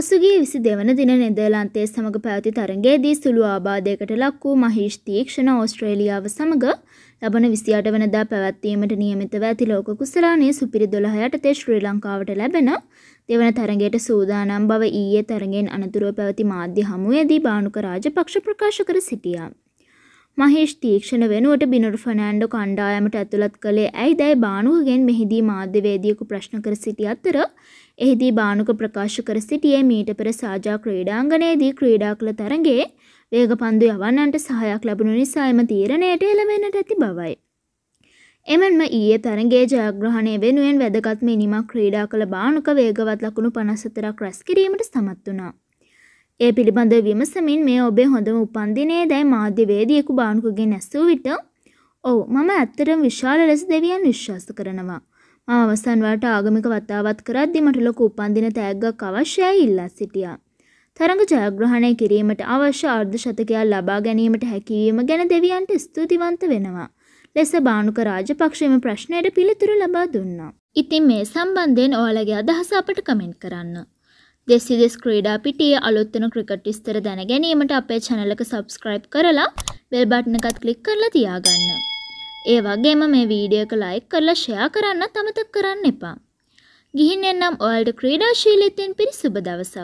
පසුගිය විසි දෙවන දින නෙදර්ලන්තේ සමඟ පැවති තරගේදී සුළු ආබාධයකට ලක් වූ මහිෂ් තීක්ෂණ ඕස්ට්‍රේලියාව සමඟ ලබන විසියාට වනදා පැවැත්වීමට නියමිතව ඇති ලෝක කුසලානය සුපිරි දොළහයට තේ ශ්‍රී ලංකාවට ලැබෙන දෙවන තරගයට සූදානම් බව ඊයේ තරගෙන් අනතුරුව පැවති මාධ්‍ය හමුවේදී භානුක රාජපක්ෂ ප්‍රකාශ කර සිටියා. මහේෂ් තීක්ෂණ වෙනුවට බිනර ෆනෑන්ඩෝ කණ්ඩායමට ඇතුළත් කළේ ඇයි දැයි බානුකගෙන් මෙහිදී මාධ්‍යවේදියකු ප්‍රශ්න කර සිටි අතර එහිදී බානුක ප්‍රකාශ කර සිටියේ මීට පෙර සාජා ක්‍රීඩාංගණයේදී ක්‍රීඩා කළ තරගේ වේගපන්දු යවන්නන්ට සහයක් ලැබුණු නිසා එම තීරණයට එළවෙන්නට ඇති බවයි. එමෙන්ම ඊයේ තරගේ ජයග්‍රහණය වෙනුවෙන් වැදගත් මිනිමක් ක්‍රීඩා කළ බානුක වේගවත් ලකුණු 54ක් රැස් කිරීමට සමත් වුණා. ඒ පිළිබඳව විමසමින් මේ ඔබේ හොඳම උපන්දිනේ දැයි මාධ්‍යවේදියෙකු බානුකගෙන් ඇසූ විට ඔව් මම ඇත්තටම විශාල ලෙස දෙවියන් විශ්වාස කරනවා. මම අවසන් වලට ආගමික වතාවත් කරද්දී මට ලොකු උපන්දින තෑග්ගක් අවශ්‍යයි ඉල්ලා සිටියා. තරඟ ජයග්‍රහණය කිරීමට අවශ්‍ය අර්ධ ශතකයක් ලබා ගැනීමට හැකිවීම ගැන දෙවියන්ට ස්තුතිවන්ත වෙනවා. ලෙස බානුක රාජපක්ෂයම ප්‍රශ්නයට පිළිතුරු ලබා දුන්නා. ඉතින් මේ සම්බන්ධයෙන් ඔයාලගේ අදහස අපට කමෙන්ට් කරන්න. දෙස්සිදෙස් ක්‍රීඩා පිටියේ අලුත්වන ක්‍රිකට් විස්තර දැන ගැනීමට අපේ channel එක subscribe කරලා bell button එකත් click කරලා තියාගන්න. ඒ වගේම මේ වීඩියෝ එක like කරලා share කරන්න අමතක කරන්න එපා. ගිහින් එන්නම් ඔයාලට ක්‍රීඩාශීලීත්වයෙන් පිරිසුබ දවසක්.